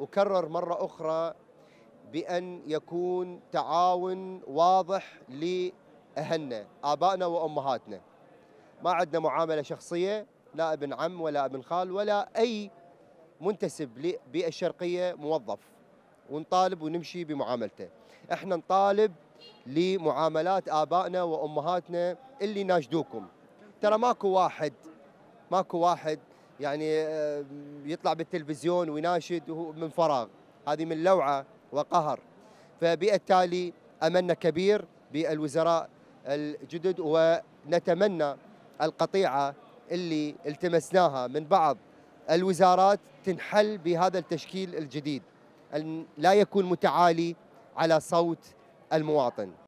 أكرر مرة أخرى بأن يكون تعاون واضح لأهلنا آبائنا وأمهاتنا ما عندنا معاملة شخصية لا ابن عم ولا ابن خال ولا أي منتسب الشرقية موظف ونطالب ونمشي بمعاملته احنا نطالب لمعاملات آبائنا وأمهاتنا اللي ناشدوكم ترى ماكو واحد ماكو واحد يعني آه، يطلع بالتلفزيون ويناشد من فراغ هذه من لوعة وقهر فبالتالي أملنا كبير بالوزراء الجدد ونتمنى القطيعة اللي التمسناها من بعض الوزارات تنحل بهذا التشكيل الجديد أن لا يكون متعالي على صوت المواطن